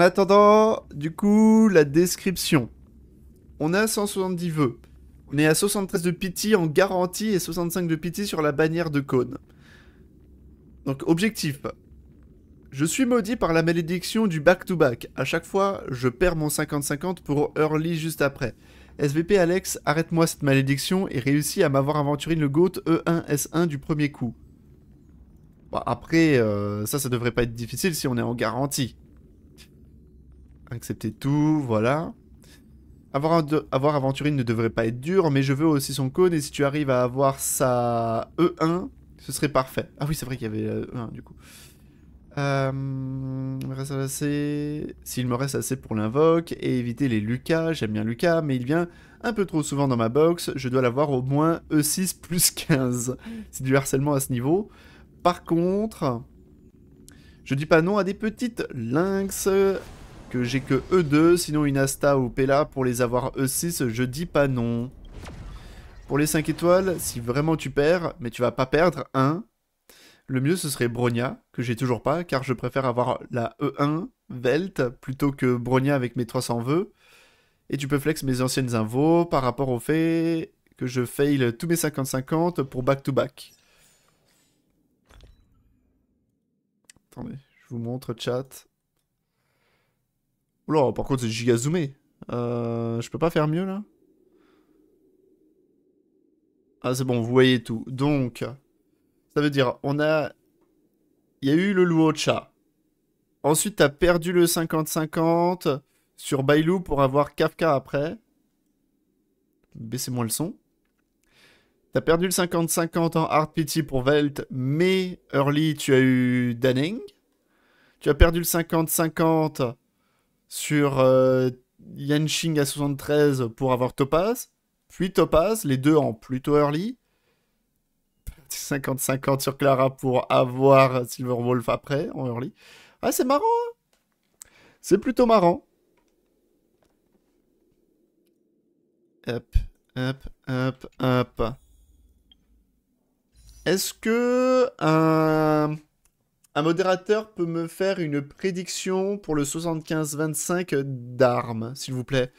En attendant, du coup, la description. On a 170 vœux. On est à 73 de pity en garantie et 65 de pity sur la bannière de cône. Donc, objectif. Je suis maudit par la malédiction du back-to-back. A À chaque fois, je perds mon 50-50 pour early juste après. SVP Alex, arrête-moi cette malédiction et réussis à m'avoir aventuré le GOAT E1S1 du premier coup. après, euh, ça, ça devrait pas être difficile si on est en garantie accepter tout, voilà. Avoir, avoir aventurine ne devrait pas être dur, mais je veux aussi son code. et si tu arrives à avoir sa E1, ce serait parfait. Ah oui, c'est vrai qu'il y avait E1, euh, du coup. Euh, me reste assez... S'il me reste assez pour l'invoque, et éviter les Lucas, j'aime bien Lucas, mais il vient un peu trop souvent dans ma box, je dois l'avoir au moins E6 plus 15. C'est du harcèlement à ce niveau. Par contre, je dis pas non à des petites lynx que j'ai que E2, sinon une Asta ou Pella pour les avoir E6, je dis pas non. Pour les 5 étoiles, si vraiment tu perds, mais tu vas pas perdre, 1. le mieux ce serait Bronya, que j'ai toujours pas, car je préfère avoir la E1 Velt plutôt que Bronya avec mes 300 vœux. Et tu peux flex mes anciennes invos par rapport au fait que je fail tous mes 50-50 pour back to -back. Attendez, je vous montre chat par contre, c'est giga zoomé. Euh, je peux pas faire mieux, là Ah, c'est bon, vous voyez tout. Donc, ça veut dire, on a... Il y a eu le Luocha. Ensuite, t'as perdu le 50-50 sur Bailou pour avoir Kafka après. Baissez-moi le son. T'as perdu le 50-50 en Hard Pity pour Velt, mais Early, tu as eu Danning. Tu as perdu le 50-50 sur euh, à 73 pour avoir Topaz, puis Topaz, les deux en plutôt early. 50-50 sur Clara pour avoir Silverwolf après en early. Ah, c'est marrant! Hein. c'est plutôt marrant. Hop, hop, hop, hop. Est-ce que un modérateur peut me faire une prédiction pour le 75-25 d'armes, s'il vous plaît.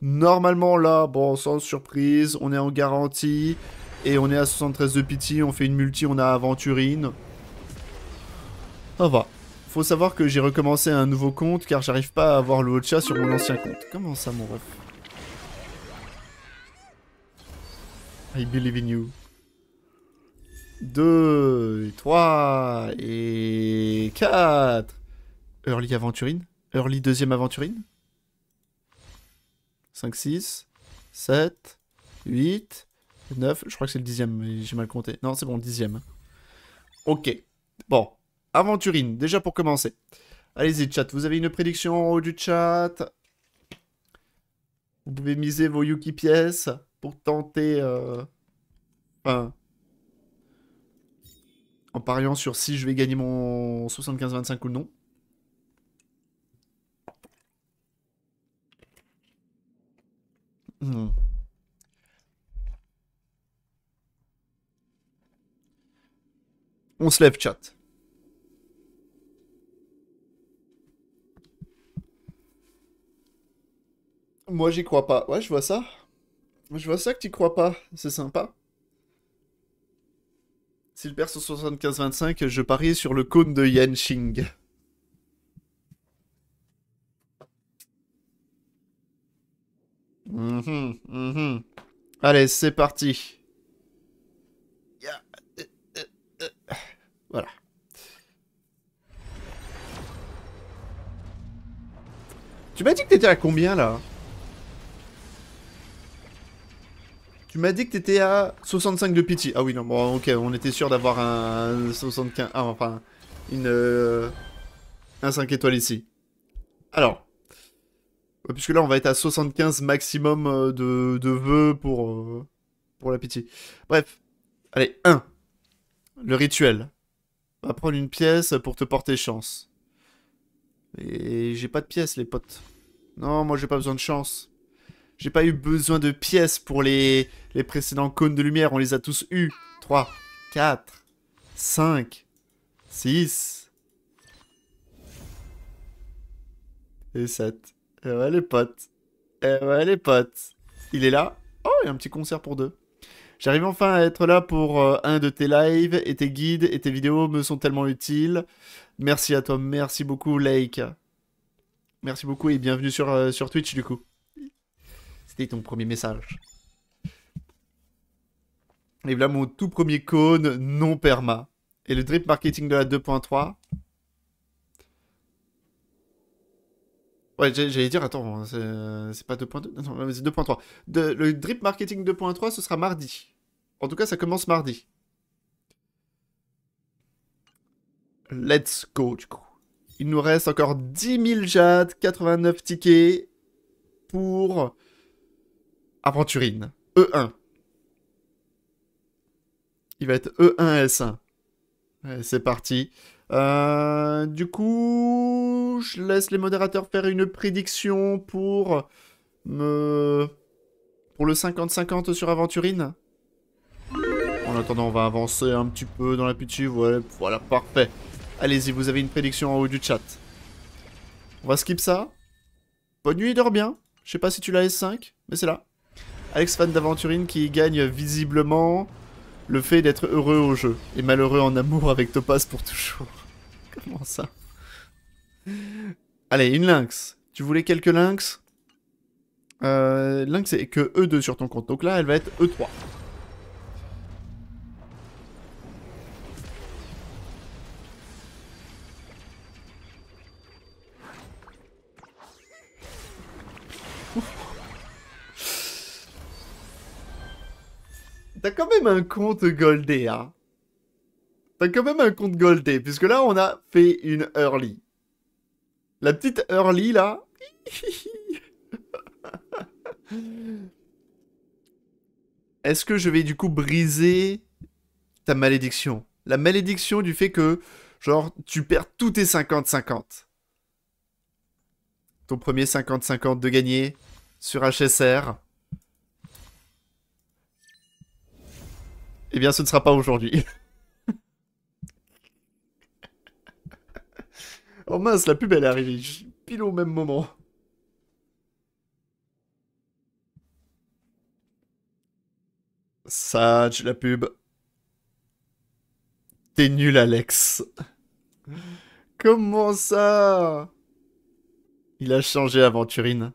Normalement, là, bon, sans surprise, on est en garantie. Et on est à 73 de pity, on fait une multi, on a aventurine. Au va. Faut savoir que j'ai recommencé un nouveau compte car j'arrive pas à avoir le haut chat sur mon ancien compte. Comment ça, mon ref I believe in you. 2, 3 et 4 Early aventurine. Early deuxième aventurine. 5, 6, 7, 8, 9. Je crois que c'est le dixième, mais j'ai mal compté. Non, c'est bon, le dixième. Ok. Bon. Aventurine, déjà pour commencer. Allez-y, chat. Vous avez une prédiction en haut du chat. Vous pouvez miser vos Yuki pièces pour tenter... Euh... Enfin, en pariant sur si je vais gagner mon 75-25 ou non. Hmm. On se lève, chat. Moi, j'y crois pas. Ouais, je vois ça. Je vois ça que tu crois pas. C'est sympa. S'il perd son 75-25, je parie sur le cône de Yanqing. Mhm, mhm. Allez, c'est parti. Euh, euh, euh. Voilà. Tu m'as dit que t'étais à combien là Tu m'as dit que t'étais à 65 de pitié. Ah oui, non, bon, ok, on était sûr d'avoir un 75... Ah, enfin, une... Euh, un 5 étoiles ici. Alors... Puisque là, on va être à 75 maximum euh, de, de vœux pour, euh, pour la pitié. Bref. Allez, 1. Le rituel. On va prendre une pièce pour te porter chance. Et j'ai pas de pièce, les potes. Non, moi j'ai pas besoin de chance. J'ai pas eu besoin de pièces pour les, précédents cônes de lumière. On les a tous eu. 3, 4, 5, 6. Et 7. Eh ouais, les potes. Eh ouais, les potes. Il est là. Oh, il y a un petit concert pour deux. J'arrive enfin à être là pour euh, un de tes lives et tes guides et tes vidéos me sont tellement utiles. Merci à toi, merci beaucoup, Lake. Merci beaucoup et bienvenue sur, euh, sur Twitch du coup ton premier message. Et voilà mon tout premier cône non perma. Et le drip marketing de la 2.3. Ouais, j'allais dire, attends, c'est pas 2.2, non, c'est 2.3. Le drip marketing 2.3, ce sera mardi. En tout cas, ça commence mardi. Let's go, du coup. Il nous reste encore 10 000 jades, 89 tickets pour Aventurine. E1. Il va être E1S1. c'est parti. Euh, du coup, je laisse les modérateurs faire une prédiction pour me... pour le 50-50 sur Aventurine. En attendant, on va avancer un petit peu dans la pitié. Voilà, parfait. Allez-y, vous avez une prédiction en haut du chat. On va skip ça. Bonne nuit, dors bien. Je sais pas si tu l'as S5, mais c'est là. Alex fan d'aventurine qui gagne visiblement le fait d'être heureux au jeu et malheureux en amour avec Topaz pour toujours. Comment ça Allez, une lynx. Tu voulais quelques lynx euh, Lynx c'est que E2 sur ton compte, donc là elle va être E3. T'as quand même un compte goldé, hein T'as quand même un compte goldé, puisque là, on a fait une early. La petite early, là... Est-ce que je vais du coup briser ta malédiction La malédiction du fait que, genre, tu perds tous tes 50-50. Ton premier 50-50 de gagner sur HSR. Eh bien, ce ne sera pas aujourd'hui. oh mince, la pub elle est arrivée pile au même moment. Sage, la pub. T'es nul, Alex. Comment ça Il a changé, Aventurine.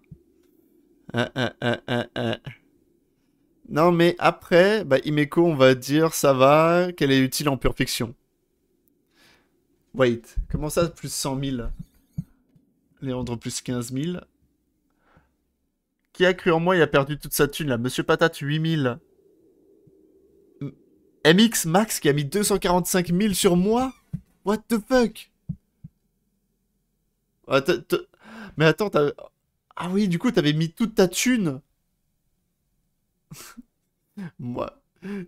hein, non, mais après, bah, Imeko, on va dire, ça va, qu'elle est utile en perfection. Wait, comment ça, plus 100 000 Léandre, plus 15 000. Qui a cru en moi Il a perdu toute sa thune, là Monsieur Patate, 8 000. MX Max qui a mis 245 000 sur moi What the fuck ah, Mais attends, t'as... Ah oui, du coup, t'avais mis toute ta thune moi.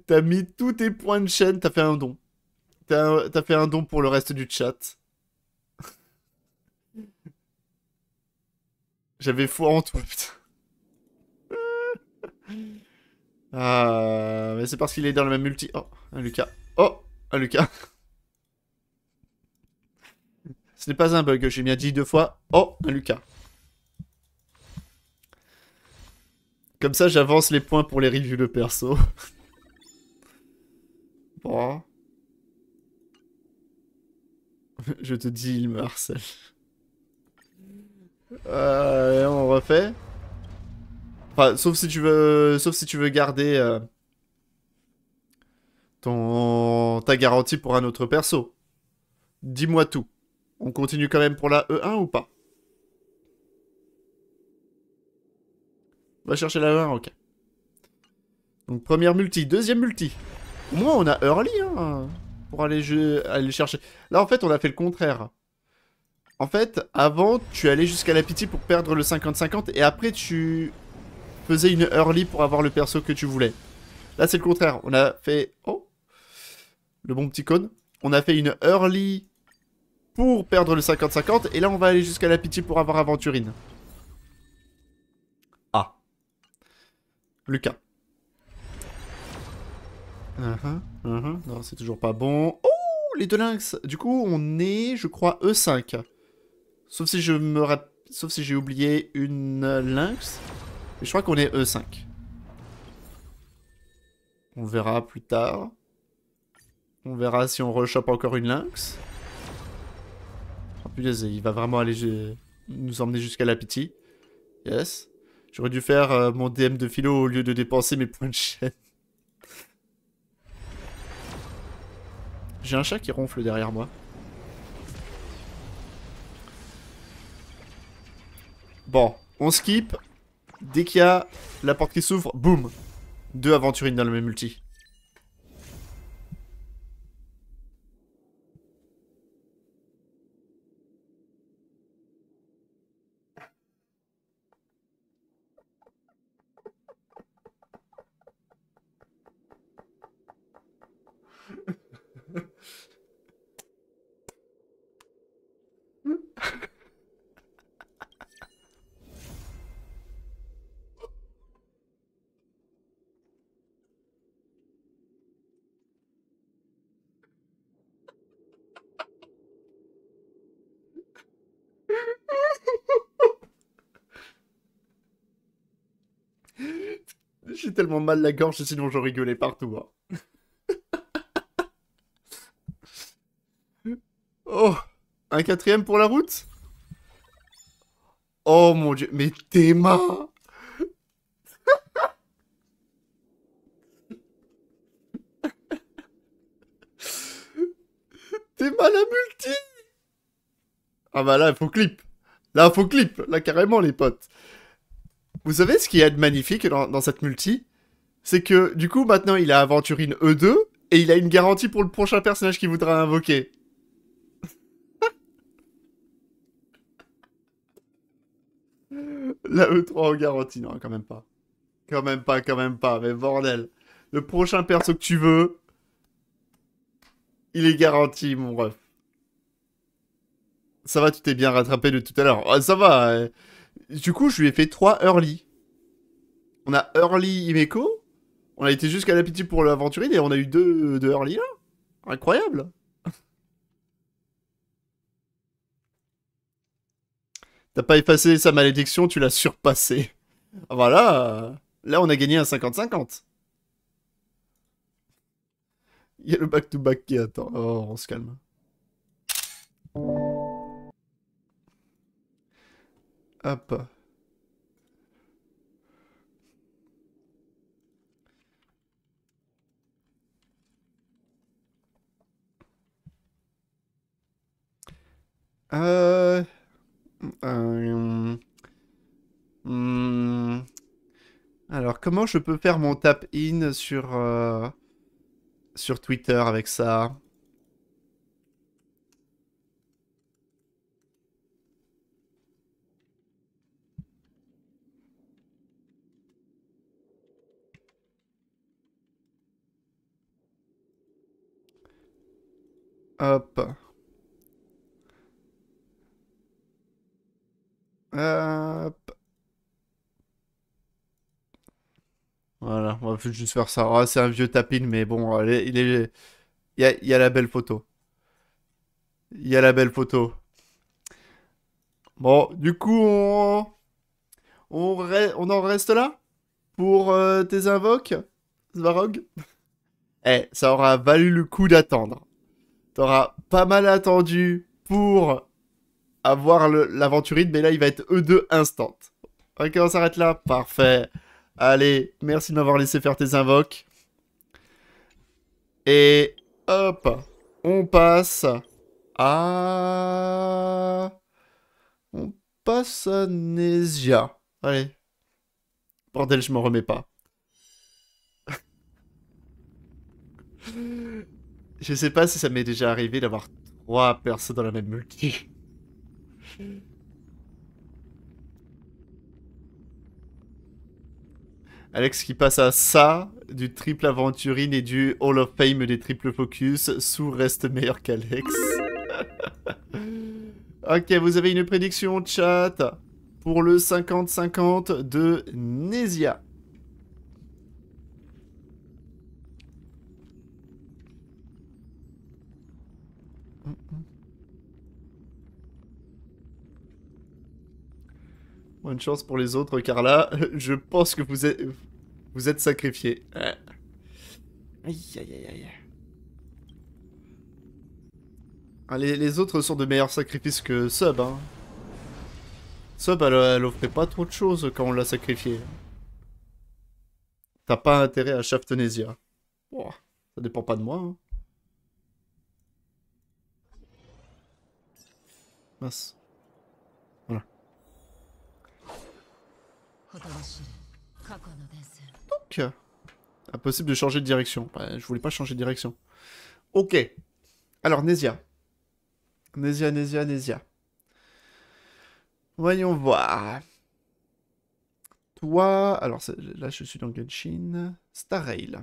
T'as mis tous tes points de chaîne, t'as fait un don. T'as fait un don pour le reste du chat. J'avais foi en toi, putain. Ah, mais c'est parce qu'il est dans le même multi. Oh, un Lucas. Oh, un Lucas. Ce n'est pas un bug, j'ai bien dit deux fois. Oh, un Lucas. Comme ça, j'avance les points pour les reviews de perso. bon. Je te dis, il me harcèle. Euh, on refait. Enfin, sauf si tu veux, sauf si tu veux garder euh, ton ta garantie pour un autre perso. Dis-moi tout. On continue quand même pour la E1 ou pas va chercher la ok. Donc première multi, deuxième multi. Au moins on a early hein, pour aller, je... aller chercher. Là en fait on a fait le contraire. En fait avant tu allais jusqu'à la pitié pour perdre le 50-50 et après tu faisais une early pour avoir le perso que tu voulais. Là c'est le contraire. On a fait... Oh Le bon petit cône. On a fait une early pour perdre le 50-50 et là on va aller jusqu'à la pitié pour avoir aventurine. Lucas. Uh-huh. Uh-huh. Non, c'est toujours pas bon. Oh, les deux lynx Du coup, on est, je crois, E5. Sauf si je me Sauf si j'ai oublié une lynx. Mais je crois qu'on est E5. On verra plus tard. On verra si on rechoppe encore une lynx. Oh ah, putain, il va vraiment aller nous emmener jusqu'à l'appétit. Yes. J'aurais dû faire euh, mon DM de philo au lieu de dépenser mes points de chaîne. J'ai un chat qui ronfle derrière moi. Bon, on skip. Dès qu'il y a la porte qui s'ouvre, boum Deux aventurines dans le même multi. tellement mal la gorge, sinon je rigolais partout. Hein. oh, un quatrième pour la route Oh mon dieu, mais tes T'es mal à multi Ah bah là, il faut clip Là, il faut clip Là, carrément, les potes vous savez ce qu'il y a de magnifique dans, cette multi C'est que du coup maintenant il a Aventurine E2 et il a une garantie pour le prochain personnage qu'il voudra invoquer. La E3 en garantie, non, quand même pas. Quand même pas, quand même pas, mais bordel. Le prochain perso que tu veux, il est garanti, mon ref. Ça va, tu t'es bien rattrapé de tout à l'heure. Ah, ça va. Hein. Du coup, je lui ai fait trois early. On a early Imeco. On a été jusqu'à l'appétit pour l'aventurine et on a eu deux, deux early là. Incroyable. T'as pas effacé sa malédiction, tu l'as surpassé. Voilà. Là, on a gagné un 50-50. Il y a le back-to-back -back qui attend. Oh, on se calme. Euh, euh, hmm. Alors, comment je peux faire mon tap-in sur, euh, sur Twitter avec ça Hop. Hop. Voilà, on va juste faire ça. Ah, c'est un vieux tapine, mais bon, il est, il, y a, la belle photo. Il y a la belle photo. Bon, du coup, on, on, on en reste là pour euh, tes invoques, Svarog Eh, ça aura valu le coup d'attendre t'auras pas mal attendu pour avoir l'aventurine, mais là, il va être E2 instant. Ok, on s'arrête là. Parfait. Allez, merci de m'avoir laissé faire tes invoques. Et hop, on passe à... On passe à Nésia. Allez. Bordel, je m'en remets pas. Je sais pas si ça m'est déjà arrivé d'avoir trois personnes dans la même multi. Alex qui passe à ça, du triple aventurine et du Hall of Fame des triple focus. Sous reste meilleur qu'Alex. ok, vous avez une prédiction, chat, pour le 50-50 de Nezia. Bonne chance pour les autres, car là, je pense que vous êtes, vous êtes sacrifiés. Aïe, aïe, aïe, aïe. Ah, les, autres sont de meilleurs sacrifices que Sub, hein. Sub, elle, offrait pas trop de choses quand on l'a sacrifié T'as pas intérêt à Shaftenesia. ça dépend pas de moi, hein. Mince. Donc, euh, impossible de changer de direction. je voulais pas changer de direction. Ok. Alors, Nézia. Nézia, Nézia, Voyons voir. Toi, alors là je suis dans Genshin. Star Rail.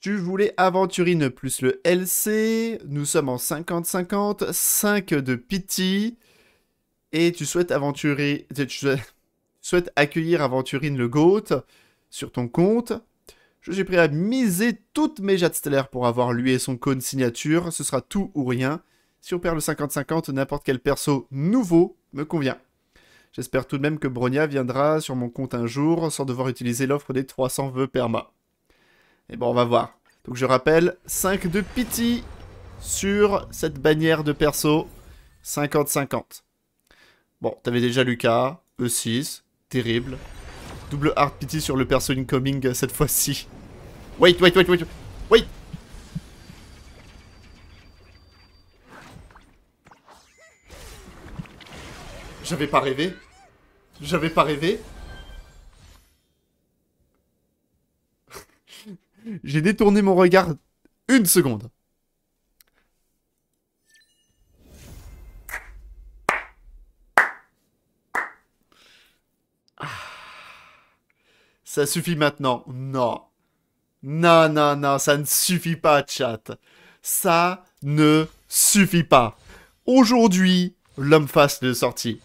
Tu voulais Aventurine plus le LC. Nous sommes en 50-50. 5 de Pity. Et tu souhaites aventurer. Tu Souhaite accueillir Aventurine le Goat sur ton compte, je suis prêt à miser toutes mes jades stellaires pour avoir lui et son cône signature. Ce sera tout ou rien. Si on perd le 50-50, n'importe quel perso nouveau me convient. J'espère tout de même que Bronia viendra sur mon compte un jour sans devoir utiliser l'offre des 300 vœux perma. Et eh bon, on va voir. Donc je rappelle, 5 de pity sur cette bannière de perso. 50-50. Bon, t'avais déjà Lucas, E6, Terrible. Double hard pity sur le perso incoming cette fois-ci. Wait, wait, wait, wait, wait J'avais pas rêvé J'avais pas rêvé J'ai détourné mon regard une seconde. Ça suffit maintenant. Non. Non, non, non, ça ne suffit pas, chat. Ça ne suffit pas. Aujourd'hui, l'homme face de sortie.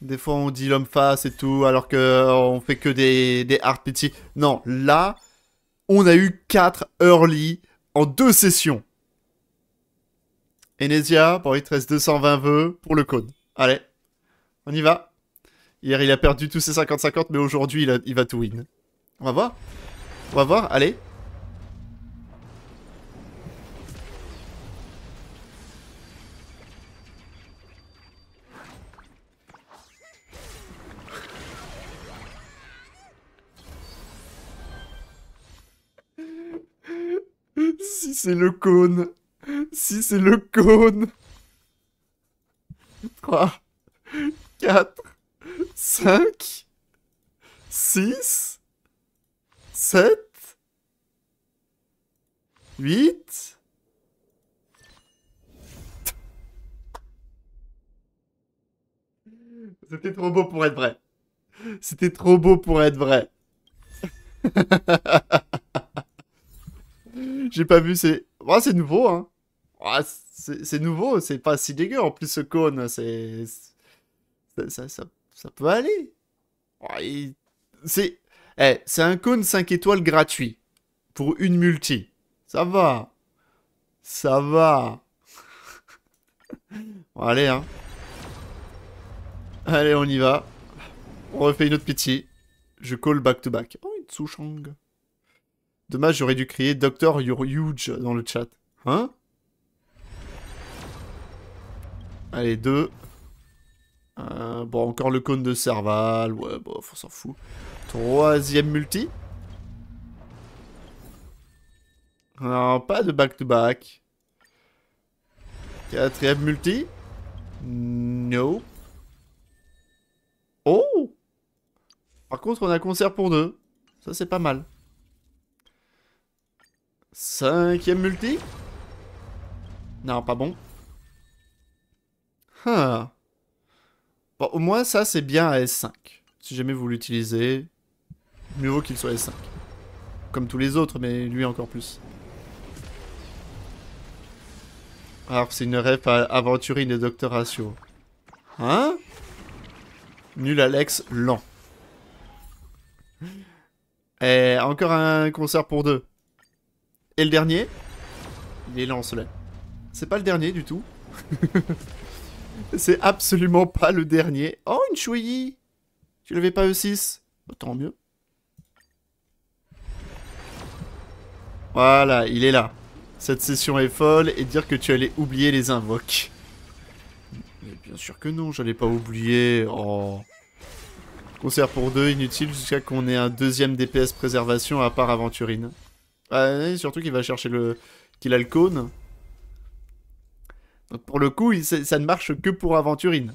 Des fois, on dit l'homme face et tout, alors qu'on euh, fait que des, des Non, là, on a eu 4 early en deux sessions. Enesia, pour 13 220 vœux pour le code. Allez, on y va. Hier, il a perdu tous ses 50-50, mais aujourd'hui, il, il, va tout win. On va voir. On va voir, allez. si c'est le cône Si c'est le cône 3, 4, 5, 6, 7, 8. C'était trop beau pour être vrai. C'était trop beau pour être vrai. J'ai pas vu, c'est... Oh, c'est nouveau, hein. c'est nouveau, c'est pas si dégueu. En plus, ce cône, c'est... Ça, ça, ça peut aller. Ah, c'est... Eh, c'est un cône 5 étoiles gratuit pour une multi. Ça va. Ça va. bon, allez, hein. Allez, on y va. On refait une autre pitié. Je call back to back. Oh, une Dommage, j'aurais dû crier Doctor, huge dans le chat. Hein Allez, deux. Euh, bon, encore le cône de Serval. Ouais, bon, on s'en fout. Troisième multi. Non, pas de back-to-back. Quatrième multi. No. Oh Par contre, on a concert pour deux. Ça, c'est pas mal. Cinquième multi. Non, pas bon. Huh. Bon, au moins, ça, c'est bien à S5. Si jamais vous l'utilisez, mieux vaut qu'il soit S5. Comme tous les autres, mais lui encore plus. Alors, c'est une rêve à aventurine et doctoratio. Hein Nul Alex, lent. Et eh, encore un concert pour deux. Et le dernier Il est lent, celui-là. C'est pas le dernier du tout. C'est absolument pas le dernier. Oh, une chouillie Tu l'avais pas E6 bah, Tant mieux. Voilà, il est là. Cette session est folle et dire que tu allais oublier les invoques. bien sûr que non, j'allais pas oublier. Oh. Concert pour deux, inutile jusqu'à qu'on ait un deuxième DPS préservation à part Aventurine. Ah, surtout qu'il va chercher le... qu'il a le cône pour le coup, ça ne marche que pour Aventurine.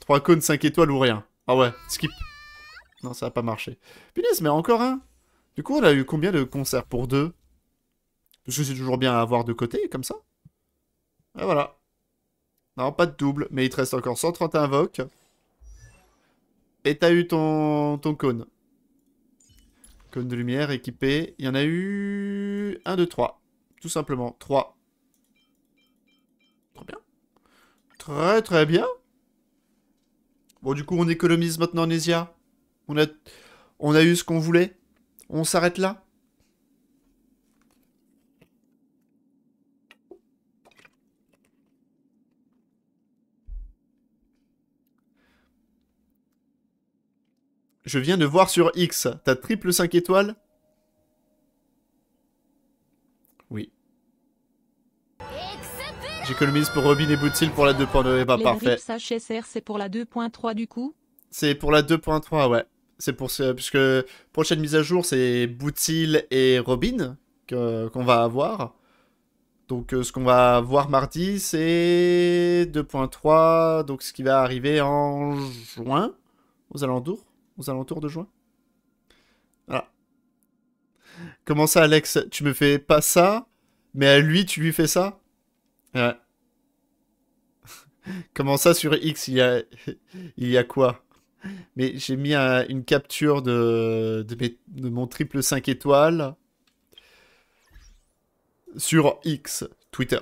3 cônes, 5 étoiles ou rien. Ah ouais, skip. Non, ça n'a pas marché. Punaise, mais encore un Du coup, on a eu combien de concerts pour deux Parce que c'est toujours bien à avoir de côté, comme ça. Et voilà. Non, pas de double, mais il te reste encore 130 invoques. Et t'as eu ton, ton cône. Cône de lumière équipé. Il y en a eu... 1, 2, 3. Tout simplement. 3. Très bien. Très très bien. Bon, du coup, on économise maintenant Nesia. On a, on a eu ce qu'on voulait. On s'arrête là. Je viens de voir sur X, ta triple 5 étoiles J'économise pour Robin et Boutil pour la 2.2, et bah parfait. HSR, c'est pour la 2.3 du coup C'est pour la 2.3, ouais. C'est pour ce... Puisque prochaine mise à jour, c'est Boutil et Robin qu'on va avoir. Donc euh, ce qu'on va voir mardi, c'est 2.3, donc ce qui va arriver en juin, aux alentours, aux alentours de juin. Voilà. Comment ça Alex, tu me fais pas ça, mais à lui tu lui fais ça Comment ça sur X, il y a, il y a quoi Mais j'ai mis une capture de, de, mon triple 5 étoiles sur X, Twitter.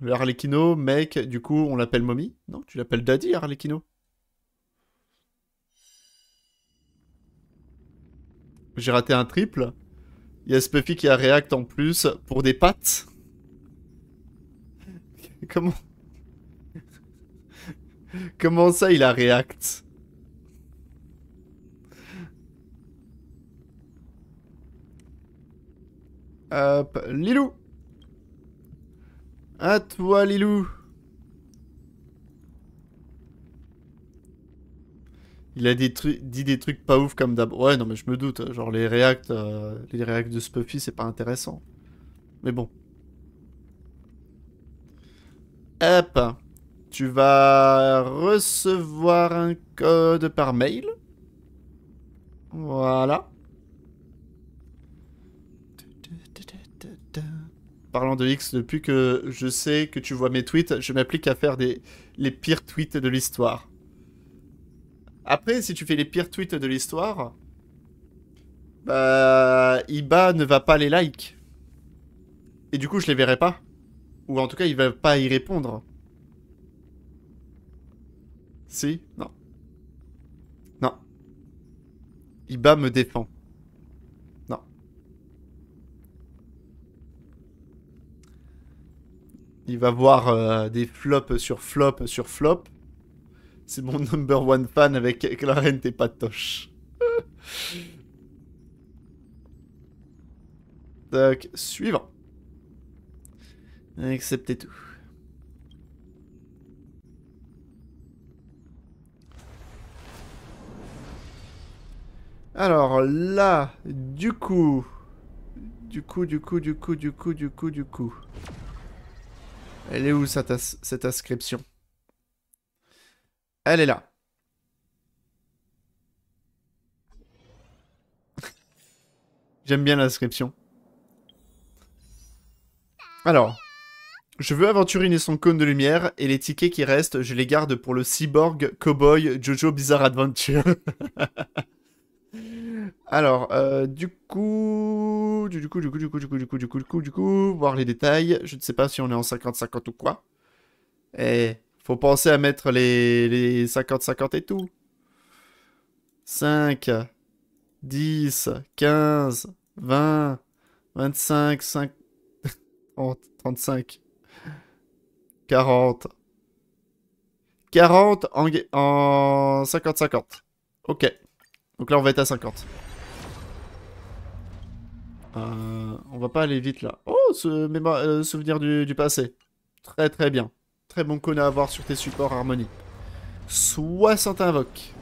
Le Harlequino, mec, du coup, on l'appelle Mommy Non, tu l'appelles Daddy, Harlequino J'ai raté un triple il y a qui a React en plus pour des pattes. Comment Comment ça il a React Hop, Lilou À toi Lilou Il a des dit des trucs pas ouf comme d'hab. Ouais, non, mais je me doute. Hein. Genre, les reacts, euh, les reacts de Spuffy, c'est pas intéressant. Mais bon. Hop. Tu vas recevoir un code par mail. Voilà. Parlant de X, depuis que je sais que tu vois mes tweets, je m'applique à faire des, les pires tweets de l'histoire. Après, si tu fais les pires tweets de l'histoire, bah, Iba ne va pas les likes. Et du coup, je les verrai pas. Ou en tout cas, il va pas y répondre. Si Non. Non. Iba me défend. Non. Il va voir euh, des flops sur flops sur flops. C'est mon number one fan avec Clarence et Patoche. Tac, suivant. Acceptez tout. Alors là, du coup... Du coup, du coup, du coup, du coup, du coup, du coup... Elle est où cette inscription elle est là. J'aime bien la description. Alors, je veux aventurer et son cône de lumière, et les tickets qui restent, je les garde pour le cyborg cowboy Jojo Bizarre Adventure. Alors, euh, du coup, du coup, du coup, du coup, du coup, du coup, du coup, du coup, du coup, voir les détails. Je ne sais pas si on est en 50-50 ou quoi. Et faut penser à mettre les 50-50 et tout. 5, 10, 15, 20, 25, 5, 35, 40. 40 en 50-50. Ok. Donc là, on va être à 50. Euh, on va pas aller vite là. Oh, ce euh, souvenir du passé. Très très bien. Très bon cône à avoir sur tes supports Harmonie. 60 invoques.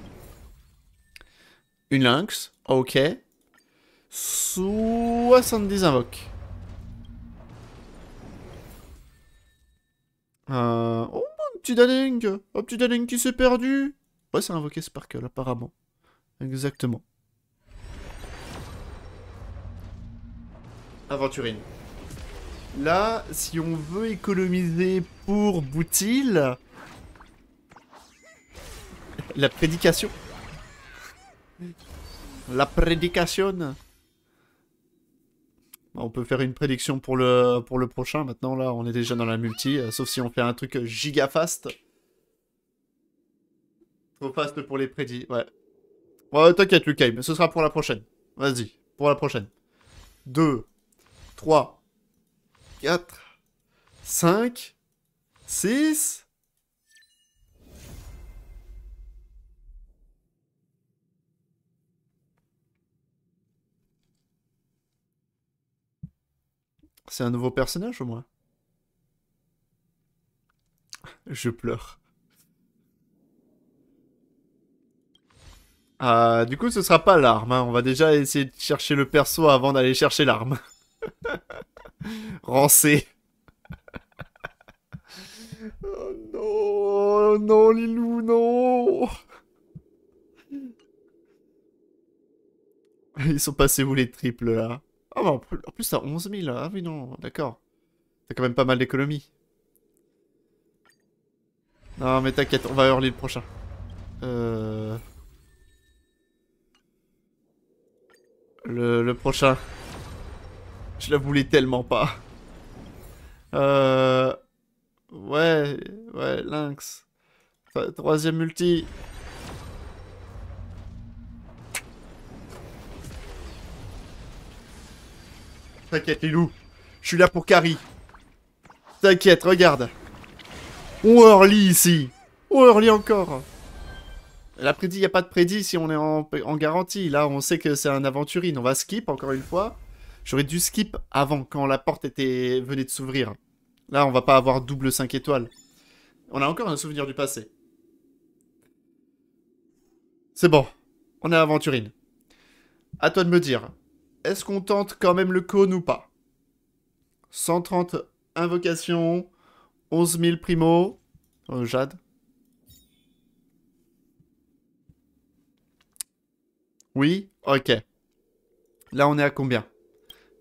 Une lynx, ok. 70 invoques. Euh, oh, un petit Daling Un petit Daling qui s'est perdu Ouais, c'est invoqué Sparkle, apparemment. Exactement. Aventurine. Là, si on veut économiser pour Boutil... La prédication. La prédication. Bah, on peut faire une prédiction pour le, pour le prochain. Maintenant, là, on est déjà dans la multi. Euh, sauf si on fait un truc giga fast. Trop fast pour les prédits, ouais. Ouais, euh, t'inquiète, Lucas, mais ce sera pour la prochaine. Vas-y, pour la prochaine. 2, 3, 4, 5, 6. C'est un nouveau personnage au moins. Je pleure. Ah, du coup, ce sera pas l'arme. Hein. On va déjà essayer de chercher le perso avant d'aller chercher l'arme. Rancé. oh non, non, Lilou, non. Ils sont passés où les triples là Ah, bah, en plus, t'as 11 000. Hein. Ah, oui, non, d'accord. T'as quand même pas mal d'économies. Non, mais t'inquiète, on va hurler le prochain. Euh... le prochain. Je la voulais tellement pas. Euh... Ouais, ouais, Lynx. Troisième multi. T'inquiète, Lilou. Je suis là pour Carrie. T'inquiète, regarde. On ici. On encore. La prédit, il n'y a pas de prédit si on est en, en, garantie. Là, on sait que c'est un aventurine. On va skip encore une fois. J'aurais dû skip avant, quand la porte était venait de s'ouvrir. Là, on va pas avoir double 5 étoiles. On a encore un souvenir du passé. C'est bon, on est à Aventurine. À toi de me dire, est-ce qu'on tente quand même le cône ou pas 130 invocations, 11 000 primo, euh, Jade. Oui, ok. Là, on est à combien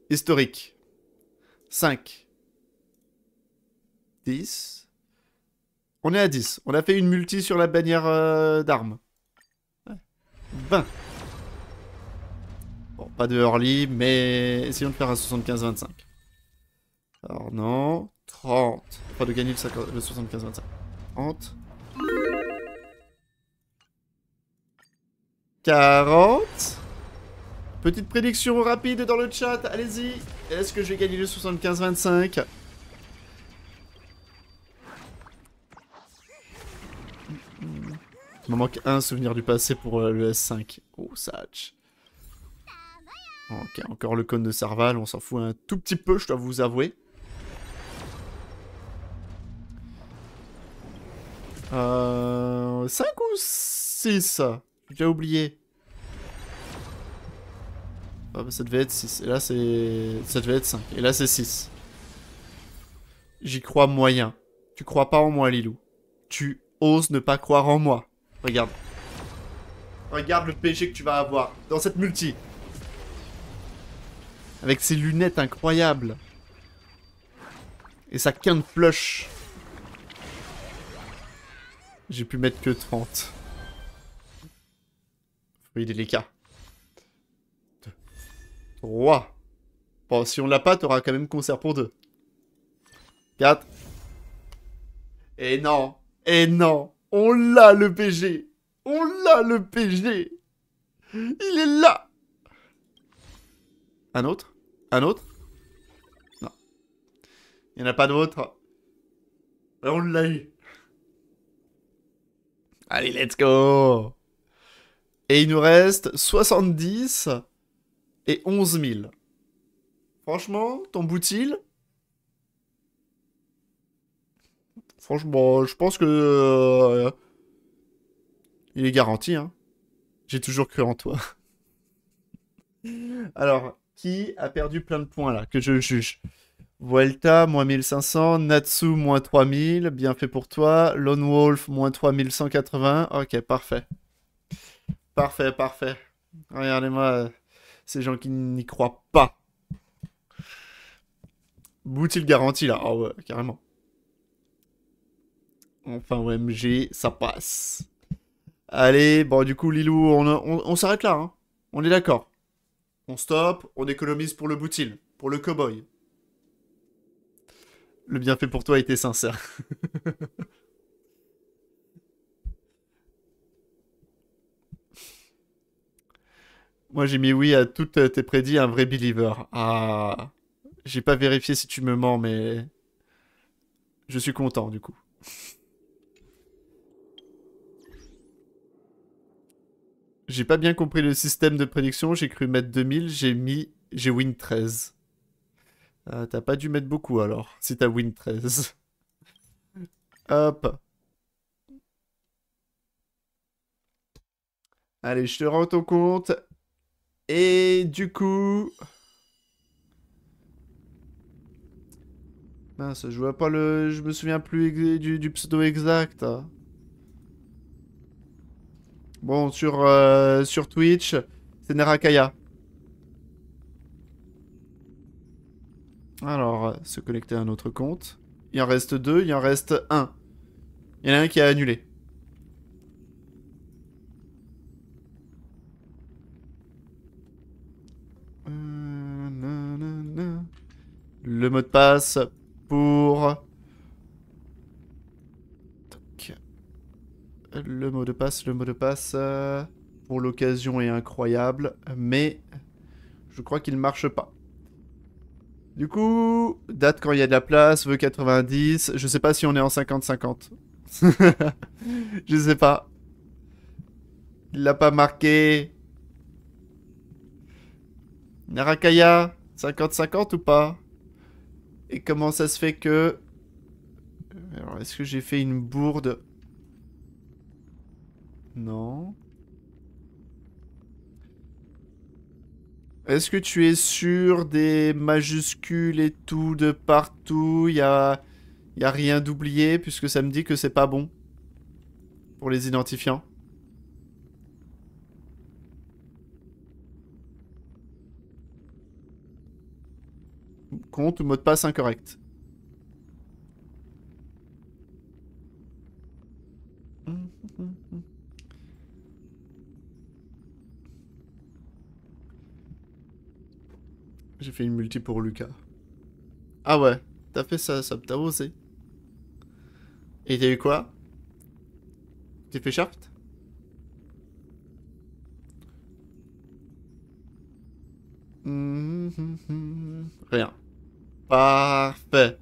historique. 5. 10. On est à 10. On a fait une multi sur la bannière euh, d'armes. 20. Bon, pas de early, mais essayons de faire un 75-25. Alors non. 30. Pas de gagner le 75-25. 30. 40. Petite prédiction rapide dans le chat, allez-y. Est-ce que je vais gagner le 75-25 Il me manque un souvenir du passé pour euh, le S5. Oh, Satch. Ok, encore le cône de Serval, on s'en fout un tout petit peu, je dois vous avouer. 5 euh, ou 6 J'ai oublié. Ah, bah, ça devait être 6. Et là c'est... Ça devait être 5. Et là c'est 6. J'y crois moyen. Tu crois pas en moi Lilou. Tu oses ne pas croire en moi. Regarde. Regarde le péché que tu vas avoir dans cette multi. Avec ses lunettes incroyables. Et sa quinte plush. J'ai pu mettre que 30. Faut délicat. Roi. Bon, si on l'a pas, t'auras quand même concert pour deux. 4. Et non. Et non. On l'a le PG. On l'a le PG. Il est là. Un autre Un autre Non. Il n'y en a pas d'autre. On l'a eu. Allez, let's go. Et il nous reste 70 et 11 000. Franchement, ton boutil Franchement, je pense que... Euh, il est garanti, hein. J'ai toujours cru en toi. Alors, qui a perdu plein de points là Que je juge. Vuelta, moins 1500. Natsu, moins 3000. Bien fait pour toi. Lone Wolf, moins 3180. Ok, parfait. Parfait, parfait. Regardez-moi. Euh, ces gens qui n'y croient pas. Boutil garantie là Oh, ouais, carrément. Enfin, OMG, ça passe. Allez, bon, du coup, Lilou, on, s'arrête là. Hein on est d'accord. On stoppe, on économise pour le boutil, pour le cowboy. Le bienfait pour toi était sincère. Moi, j'ai mis oui à toutes tes prédits, un vrai believer. Ah, j'ai pas vérifié si tu me mens, mais je suis content du coup. J'ai pas bien compris le système de prédiction, j'ai cru mettre 2000, j'ai mis... J'ai win 13. Euh, t'as pas dû mettre beaucoup alors, si t'as win 13. Hop. Allez, je te rends ton compte. Et du coup... Mince, je vois pas le... Je me souviens plus du, pseudo exact. Bon, sur, euh, sur Twitch, c'est Nerakaya. Alors, se connecter à un autre compte. Il en reste deux, il en reste un. Il y en a un qui a annulé. le mot de passe pour... Le mot de passe, le mot de passe euh, pour l'occasion est incroyable, mais je crois qu'il ne marche pas. Du coup, date quand il y a de la place, veut 90, je sais pas si on est en 50-50. je sais pas. Il l'a pas marqué. Narakaya, 50-50 ou pas et comment ça se fait que... Alors, est-ce que j'ai fait une bourde Non. Est-ce que tu es sûr des majuscules et tout de partout Il y a... y a rien d'oublié puisque ça me dit que c'est pas bon pour les identifiants. compte mot de passe incorrect. J'ai fait une multi pour Lucas. Ah ouais, t'as fait ça, ça t'as osé. Et t'as eu quoi T'es fait shaft Rien. Parfait.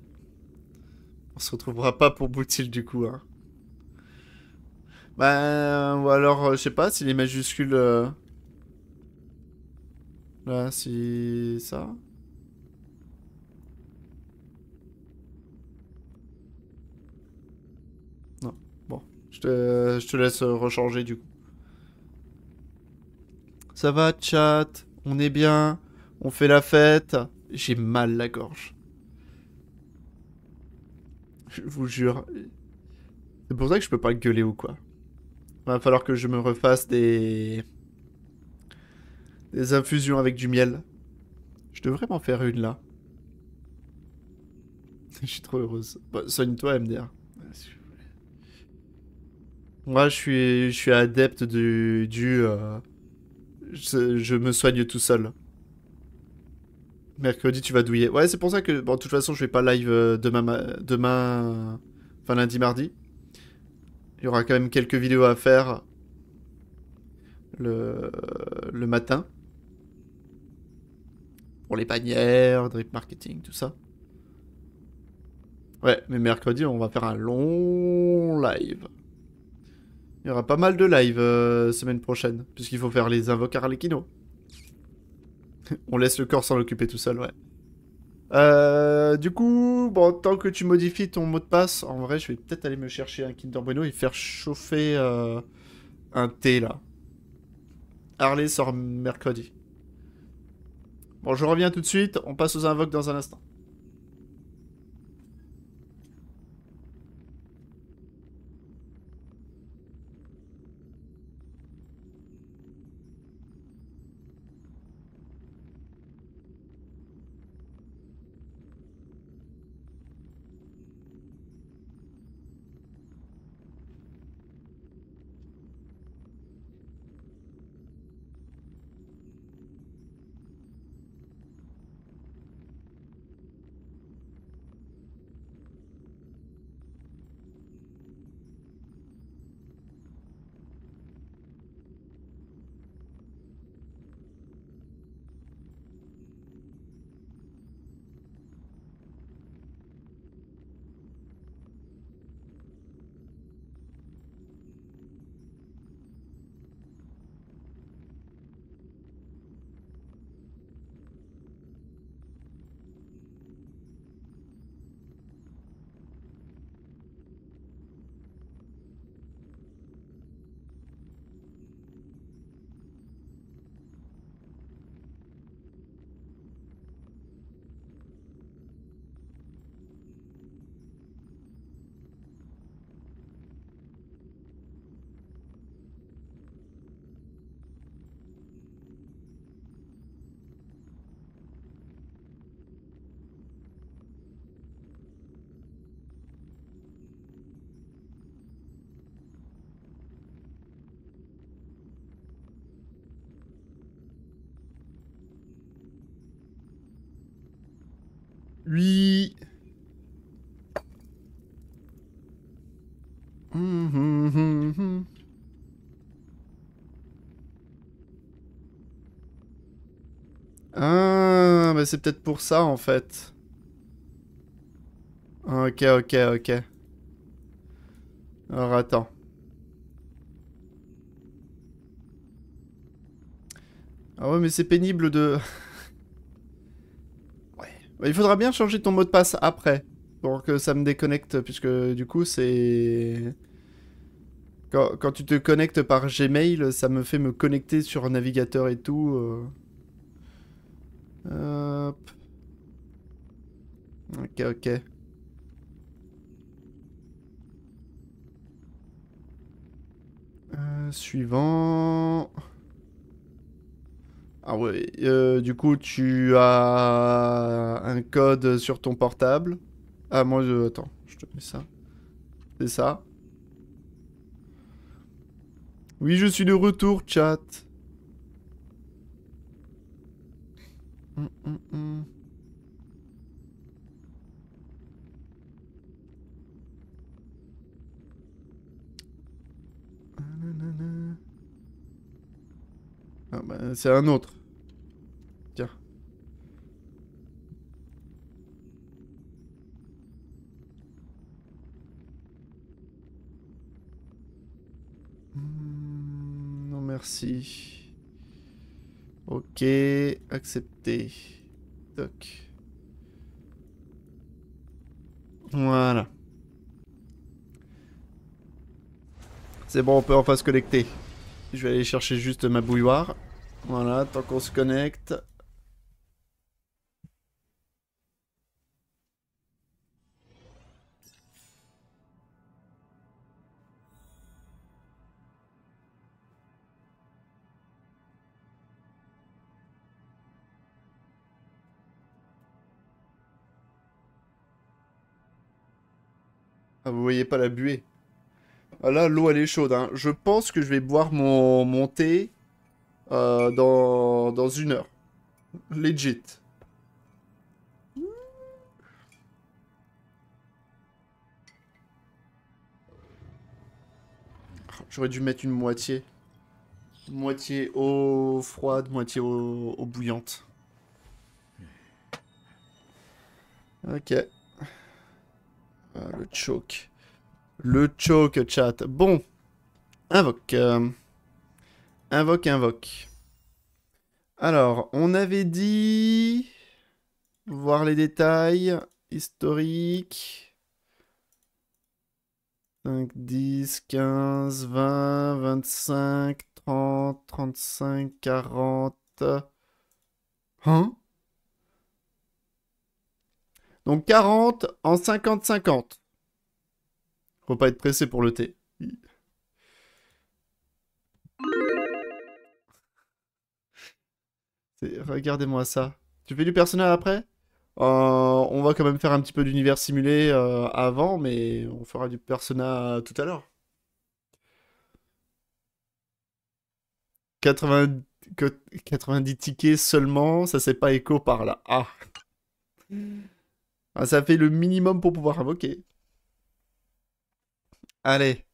On se retrouvera pas pour Boutil du coup. Hein. Ben, euh, ou alors, euh, je sais pas, si les majuscules... Euh, là, si... ça Non, bon. Je te, laisse recharger du coup. Ça va, chat On est bien On fait la fête J'ai mal la gorge. Je vous jure. C'est pour ça que je peux pas gueuler ou quoi. Va falloir que je me refasse des... Des infusions avec du miel. Je devrais m'en faire une là. je suis trop heureuse. Bah, soigne-toi MDR. Moi je suis, je suis adepte du... du euh, je me soigne tout seul. Mercredi, tu vas douiller. Ouais, c'est pour ça que, bon, de toute façon, je vais pas live euh, demain, demain, enfin lundi, mardi. Il y aura quand même quelques vidéos à faire le, matin. Pour les bannières, drip marketing, tout ça. Ouais, mais mercredi, on va faire un long live. Il y aura pas mal de live euh, semaine prochaine, puisqu'il faut faire les à l'équino On laisse le corps s'en occuper tout seul, ouais. Euh, du coup, bon, tant que tu modifies ton mot de passe, en vrai, je vais peut-être aller me chercher un Kinder Bueno et faire chauffer euh, un thé là. Harley sort mercredi. Bon, je reviens tout de suite. On passe aux invoques dans un instant. Oui. Ah, mais bah, c'est peut-être pour ça en fait. Ok, ok, ok. Alors attends. Ah ouais, mais c'est pénible de... Bah, il faudra bien changer ton mot de passe après. Pour que ça me déconnecte, puisque du coup, c'est... Quand, tu te connectes par Gmail, ça me fait me connecter sur un navigateur et tout. Euh. Hop. Ok, ok. Euh, suivant... Ah ouais. Euh, du coup, tu as un code sur ton portable. Ah, moi, je... Attends, je te mets ça. C'est ça. Oui, je suis de retour, chat. Hum, hum, hum. Euh, c'est un autre. Tiens. Hmm, non, merci. Ok, accepté. Toc. Voilà. C'est bon, on peut en se collecter Je vais aller chercher juste ma bouilloire. Voilà, tant qu'on se connecte. Ah, vous voyez pas la buée. Ah là, l'eau, elle est chaude. Hein. Je pense que je vais boire mon, mon thé euh, dans, une heure. Legit. J'aurais dû mettre une moitié. Moitié eau froide, moitié eau, bouillante. Ok. Euh, le choke. Le choke, chat. Bon. Invoque. Euh, Invoque, invoque. Alors, on avait dit... Voir les détails. historiques. 5, 10, 15, 20, 25, 30, 35, 40... Hein Donc 40 en 50-50. Faut pas être pressé pour le thé. Regardez-moi ça. Tu fais du Persona après euh, On va quand même faire un petit peu d'univers simulé euh, avant, mais on fera du persona tout à l'heure. 90 tickets seulement, ça c'est pas écho par là. Ah. Hmm. ah. Ça fait le minimum pour pouvoir invoquer. Allez,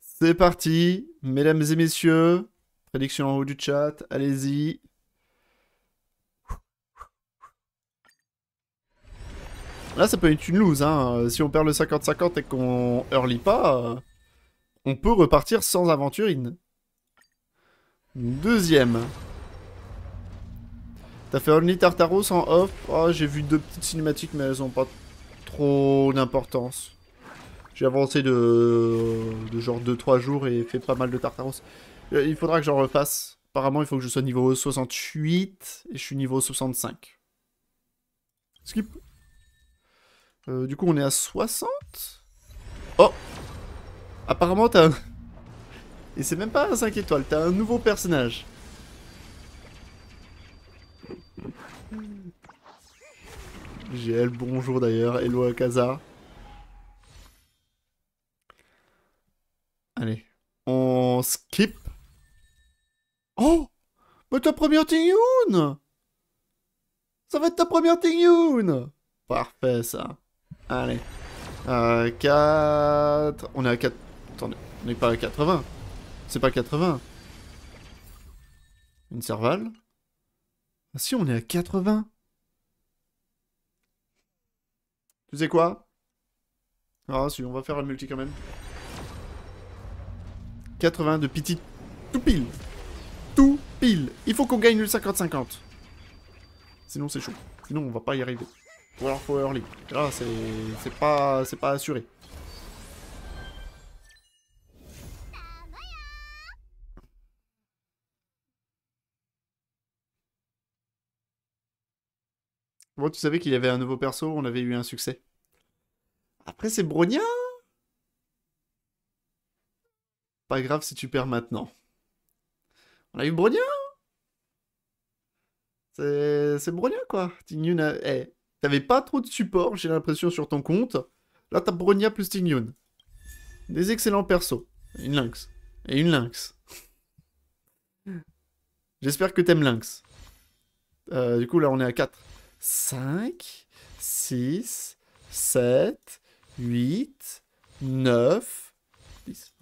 c'est parti, mesdames et messieurs. Prédiction en haut du chat, allez-y. Là, ça peut être une lose. Hein. Euh, si on perd le 50-50 et qu'on early pas, euh, on peut repartir sans aventurine. Deuxième. T'as fait Only Tartaros en off. Ah, j'ai vu deux petites cinématiques, mais elles ont pas trop d'importance. J'ai avancé de... de genre 2-3 jours et fait pas mal de Tartaros. Euh, il faudra que j'en refasse. Apparemment, il faut que je sois niveau 68 et je suis niveau 65. Skip. Euh, du coup, on est à 60 Oh Apparemment, t'as un... Et c'est même pas un 5 étoiles, t'as un nouveau personnage. GL, bonjour d'ailleurs. Hello casa Allez, on skip. Oh Mais ta première Ting Ça va être ta première Ting Parfait ça. Allez. 4... Euh, on est à 4... Attendez, on n'est pas à 80. C'est pas 80. Une servale ah, Si, on est à 80. Tu sais quoi Ah si, on va faire un multi quand même. 80 de piti. Tout pile Tout pile Il faut qu'on gagne le 50-50. Sinon c'est chaud. Sinon on va pas y arriver. Ou alors faut early. c'est pas, assuré. Bon, tu savais qu'il y avait un nouveau perso, on avait eu un succès. Après, c'est Bronia Pas grave si tu perds maintenant. On a eu Bronia C'est Bronia, quoi. Tignou T'avais pas trop de support, j'ai l'impression, sur ton compte. Là, t'as Bronia plus Tingyun. Des excellents persos. Une lynx. Et une lynx. J'espère que t'aimes lynx. Euh, du coup, là, on est à 4. 5, 6, 7, 8, 9, 10.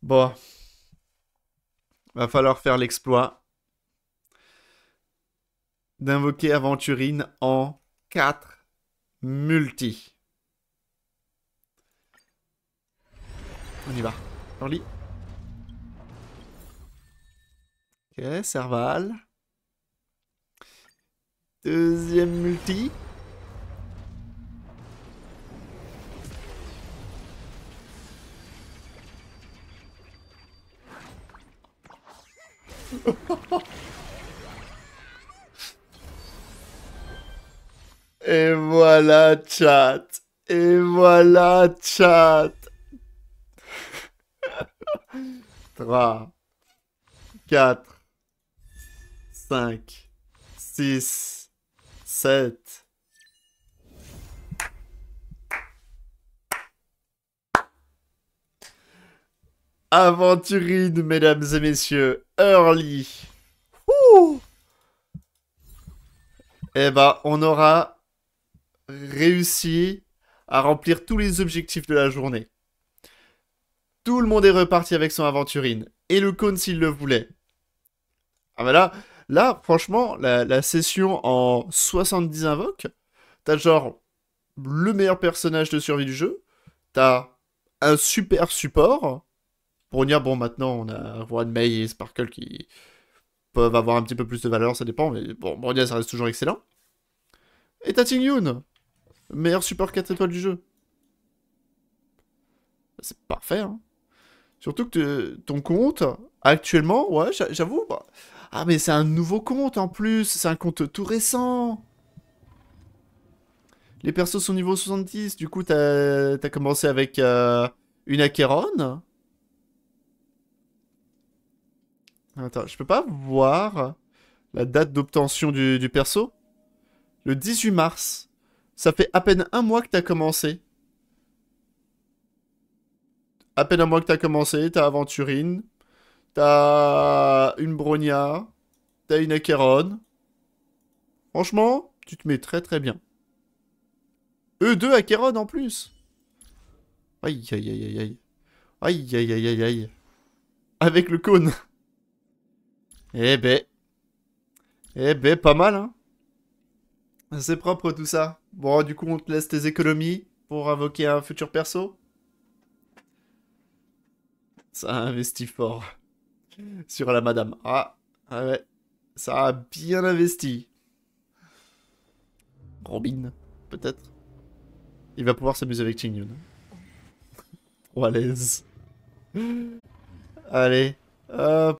Bon. Va falloir faire l'exploit d'invoquer Aventurine en 4 multi. On y va. Joli. Ok, Serval. Deuxième multi. Et voilà, chat. Et voilà, chat. 3, 4, 5, 6, 7. Aventurine, mesdames et messieurs, early. Ouh. Eh ben, on aura réussi à remplir tous les objectifs de la journée. Tout le monde est reparti avec son aventurine. Et le cône s'il le voulait. Ah ben là, là franchement, la, session en 70 invoques, t'as genre le meilleur personnage de survie du jeu, t'as un super support, pour dire, bon, maintenant, on a roi May et Sparkle qui peuvent avoir un petit peu plus de valeur, ça dépend, mais bon, Bronya, ça reste toujours excellent. Et t'as Ting Meilleur support 4 étoiles du jeu. C'est parfait, hein. Surtout que ton compte, actuellement, ouais, j'avoue. Bah, ah, mais c'est un nouveau compte en plus. C'est un compte tout récent. Les persos sont niveau 70. Du coup, t'as as commencé avec euh, une Acheron. Attends, je peux pas voir la date d'obtention du perso Le 18 mars. Ça fait à peine un mois que t'as commencé. À peine un mois que t'as commencé, t'as Aventurine, t'as une Bronia, t'as une Acheron. Franchement, tu te mets très très bien. Eux deux Acheron en plus. Aïe aïe aïe aïe aïe. Aïe aïe aïe aïe Avec le cône. Eh ben. Eh ben, pas mal, hein. C'est propre tout ça. Bon, du coup, on te laisse tes économies pour invoquer un futur perso Ça a investi fort sur la madame. Ah, ah, ouais, ça a bien investi. Robin, peut-être Il va pouvoir s'amuser avec Ching Yun. Allez, hop.